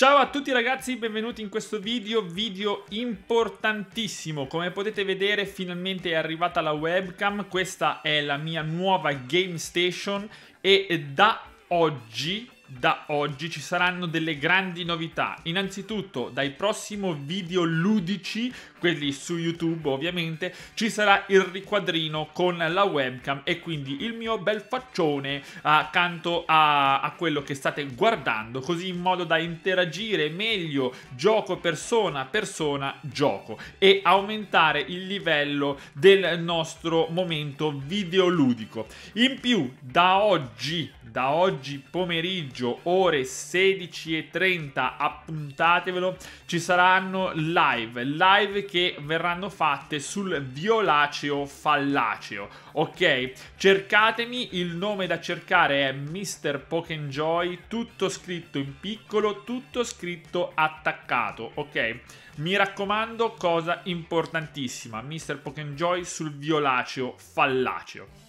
Ciao a tutti ragazzi, benvenuti in questo video, video importantissimo. Come potete vedere finalmente è arrivata la webcam, questa è la mia nuova game station e da oggi da oggi ci saranno delle grandi novità. Innanzitutto, dai prossimi video ludici, quelli su YouTube ovviamente, ci sarà il riquadrino con la webcam e quindi il mio bel faccione accanto a, a quello che state guardando, così in modo da interagire meglio gioco persona persona gioco e aumentare il livello del nostro momento videoludico. In più, da oggi, da oggi pomeriggio pomeriggio, ore 16.30, appuntatevelo, ci saranno live, live che verranno fatte sul violaceo fallaceo, ok? Cercatemi, il nome da cercare è Mr. Pokenjoy, tutto scritto in piccolo, tutto scritto attaccato, ok? Mi raccomando, cosa importantissima, Mr. Pokenjoy sul violaceo fallaceo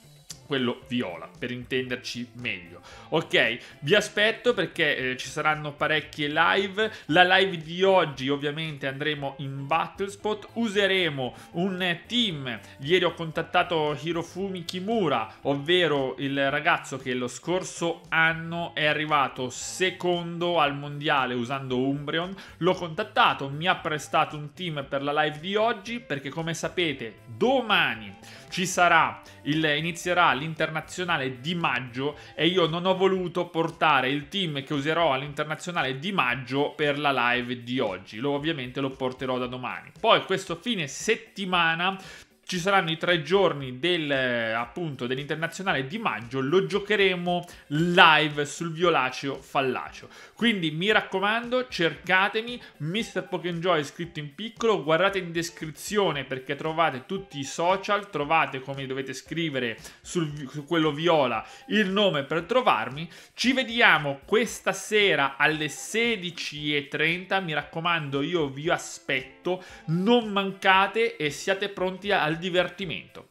quello viola, per intenderci meglio. Ok, vi aspetto perché eh, ci saranno parecchie live. La live di oggi ovviamente andremo in Battlespot, useremo un team. Ieri ho contattato Hirofumi Kimura, ovvero il ragazzo che lo scorso anno è arrivato secondo al mondiale usando Umbreon. L'ho contattato, mi ha prestato un team per la live di oggi perché come sapete domani ci sarà il inizierà all'internazionale di maggio e io non ho voluto portare il team che userò all'internazionale di maggio per la live di oggi. Lo, ovviamente lo porterò da domani. Poi questo fine settimana ci saranno i tre giorni del, appunto, dell'internazionale di maggio, lo giocheremo live sul violaceo fallacio. Quindi mi raccomando, cercatemi, Mr. Pokenjoy è scritto in piccolo, guardate in descrizione perché trovate tutti i social, trovate come dovete scrivere sul, su quello viola il nome per trovarmi. Ci vediamo questa sera alle 16.30, mi raccomando io vi aspetto, non mancate e siate pronti al divertimento.